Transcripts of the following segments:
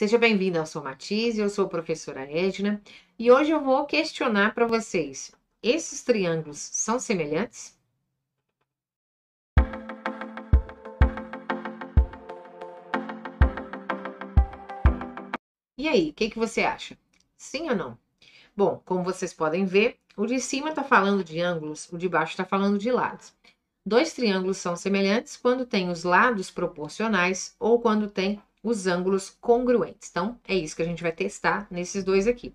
Seja bem-vindo ao Sou Matiz, eu sou a professora Edna e hoje eu vou questionar para vocês: esses triângulos são semelhantes? E aí, o que, que você acha? Sim ou não? Bom, como vocês podem ver, o de cima está falando de ângulos, o de baixo está falando de lados. Dois triângulos são semelhantes quando têm os lados proporcionais ou quando têm os ângulos congruentes. Então, é isso que a gente vai testar nesses dois aqui.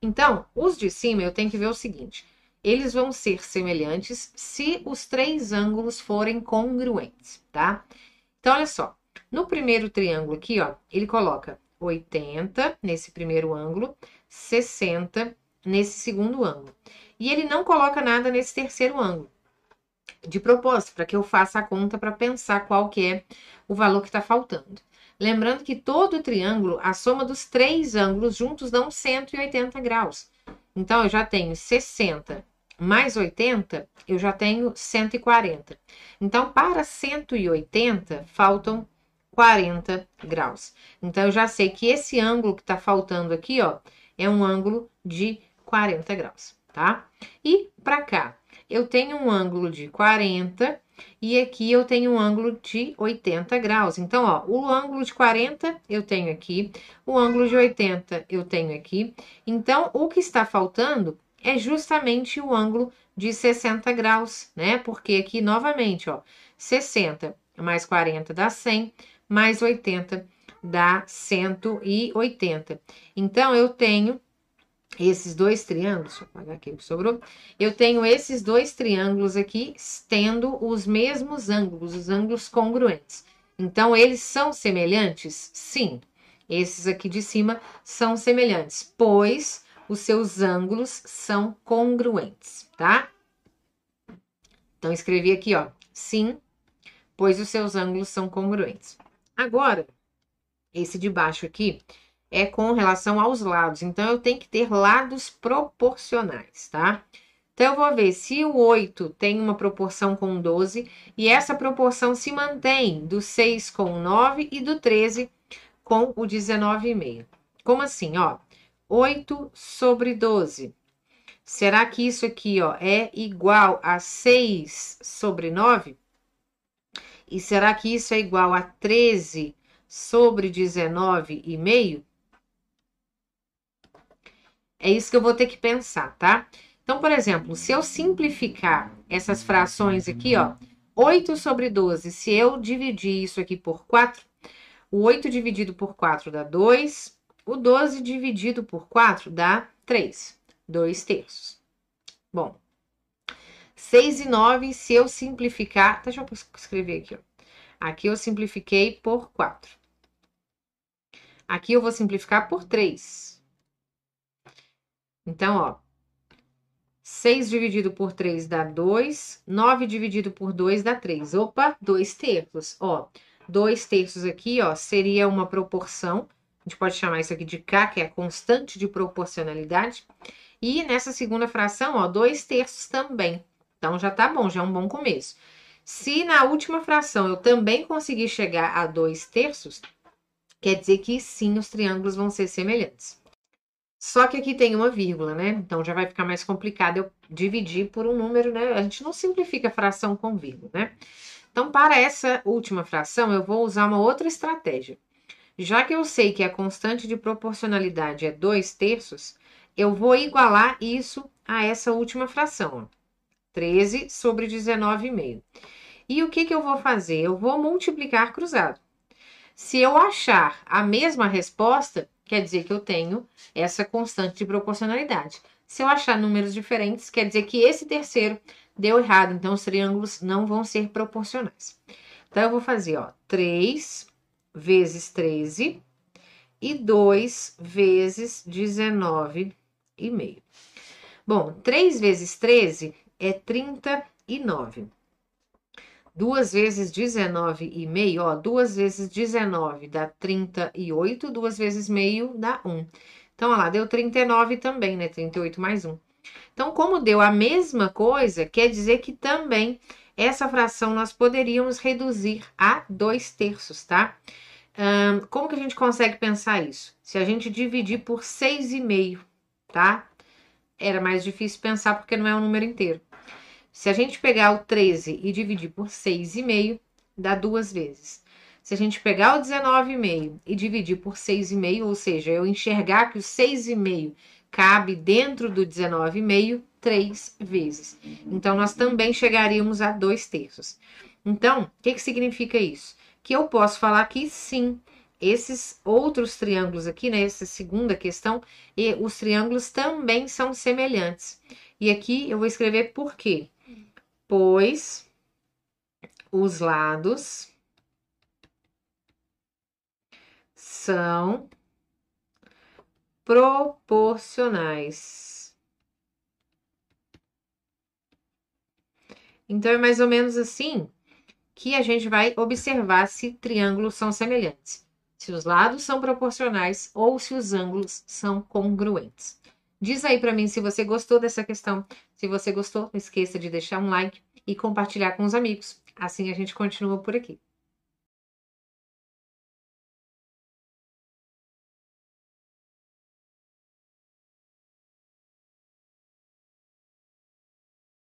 Então, os de cima eu tenho que ver o seguinte: eles vão ser semelhantes se os três ângulos forem congruentes, tá? Então, olha só. No primeiro triângulo aqui, ó, ele coloca 80 nesse primeiro ângulo, 60 nesse segundo ângulo. E ele não coloca nada nesse terceiro ângulo. De propósito, para que eu faça a conta para pensar qual que é o valor que está faltando. Lembrando que todo triângulo, a soma dos três ângulos juntos dão 180 graus. Então, eu já tenho 60 mais 80, eu já tenho 140. Então, para 180, faltam 40 graus. Então, eu já sei que esse ângulo que está faltando aqui, ó, é um ângulo de 40 graus, tá? E para cá, eu tenho um ângulo de 40 e aqui eu tenho um ângulo de 80 graus. Então, ó, o ângulo de 40 eu tenho aqui, o ângulo de 80 eu tenho aqui. Então, o que está faltando é justamente o ângulo de 60 graus, né? Porque aqui, novamente, ó, 60 mais 40 dá 100, mais 80 dá 180. Então, eu tenho esses dois triângulos, vou apagar aqui o que sobrou, eu tenho esses dois triângulos aqui tendo os mesmos ângulos, os ângulos congruentes. Então, eles são semelhantes? Sim, esses aqui de cima são semelhantes, pois os seus ângulos são congruentes, tá? Então, escrevi aqui, ó, sim, pois os seus ângulos são congruentes. Agora, esse de baixo aqui, é com relação aos lados. Então, eu tenho que ter lados proporcionais, tá? Então, eu vou ver se o 8 tem uma proporção com 12 e essa proporção se mantém do 6 com o 9 e do 13 com o 19,5. Como assim, ó? 8 sobre 12. Será que isso aqui, ó, é igual a 6 sobre 9? E será que isso é igual a 13 sobre 19,5? É isso que eu vou ter que pensar, tá? Então, por exemplo, se eu simplificar essas frações aqui, ó, 8 sobre 12, se eu dividir isso aqui por 4, o 8 dividido por 4 dá 2, o 12 dividido por 4 dá 3, 2 terços. Bom, 6 e 9, se eu simplificar, tá, deixa eu escrever aqui, ó. Aqui eu simplifiquei por 4. Aqui eu vou simplificar por 3. Então, ó, 6 dividido por 3 dá 2, 9 dividido por 2 dá 3. Opa, 2 terços, ó. 2 terços aqui, ó, seria uma proporção, a gente pode chamar isso aqui de K, que é a constante de proporcionalidade. E nessa segunda fração, ó, 2 terços também. Então, já tá bom, já é um bom começo. Se na última fração eu também conseguir chegar a 2 terços, quer dizer que sim, os triângulos vão ser semelhantes. Só que aqui tem uma vírgula, né? Então já vai ficar mais complicado eu dividir por um número, né? A gente não simplifica fração com vírgula, né? Então, para essa última fração, eu vou usar uma outra estratégia. Já que eu sei que a constante de proporcionalidade é 2 terços, eu vou igualar isso a essa última fração, ó, 13 sobre 19,5. E o que, que eu vou fazer? Eu vou multiplicar cruzado. Se eu achar a mesma resposta, quer dizer que eu tenho essa constante de proporcionalidade. Se eu achar números diferentes, quer dizer que esse terceiro deu errado, então os triângulos não vão ser proporcionais. Então, eu vou fazer, ó, 3 vezes 13 e 2 vezes 19,5. Bom, 3 vezes 13 é 39. 2 vezes 19 e meio, ó, 2 vezes 19 dá 38, 2 vezes meio dá 1. Então, ó lá, deu 39 também, né? 38 mais 1. Então, como deu a mesma coisa, quer dizer que também essa fração nós poderíamos reduzir a 2 terços, tá? Hum, como que a gente consegue pensar isso? Se a gente dividir por 6,5, tá? Era mais difícil pensar porque não é um número inteiro. Se a gente pegar o 13 e dividir por 6,5, dá duas vezes. Se a gente pegar o 19,5 e dividir por 6,5, ou seja, eu enxergar que o 6,5 cabe dentro do 19,5, três vezes. Então, nós também chegaríamos a dois terços. Então, o que, que significa isso? Que eu posso falar que sim, esses outros triângulos aqui, nessa né, segunda questão, e os triângulos também são semelhantes. E aqui eu vou escrever por quê? pois os lados são proporcionais. Então, é mais ou menos assim que a gente vai observar se triângulos são semelhantes, se os lados são proporcionais ou se os ângulos são congruentes. Diz aí para mim se você gostou dessa questão. Se você gostou, não esqueça de deixar um like e compartilhar com os amigos. Assim a gente continua por aqui.